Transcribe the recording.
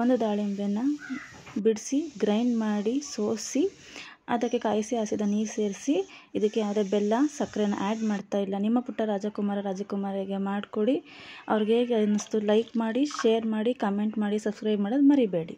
ಒಂದು ದಾಳಿಂಬೆನ ಬಿಡಿಸಿ ಗ್ರೈಂಡ್ ಮಾಡಿ ಸೋಸಿ ಅದಕ್ಕೆ ಕಾಯಿಸಿ ಹಾಸಿದ ನೀರು ಸೇರಿಸಿ ಇದಕ್ಕೆ ಯಾವುದೇ ಬೆಲ್ಲ ಸಕ್ಕರೆನ ಆ್ಯಡ್ ಮಾಡ್ತಾ ಇಲ್ಲ ನಿಮ್ಮ ಪುಟ್ಟ ರಾಜಕುಮಾರ ರಾಜಕುಮಾರಿಗೆ ಮಾಡಿಕೊಡಿ ಅವ್ರಿಗೆ ಹೇಗೆ ಅನ್ನಿಸ್ತು ಲೈಕ್ ಮಾಡಿ ಶೇರ್ ಮಾಡಿ ಕಮೆಂಟ್ ಮಾಡಿ ಸಬ್ಸ್ಕ್ರೈಬ್ ಮಾಡೋದು ಮರಿಬೇಡಿ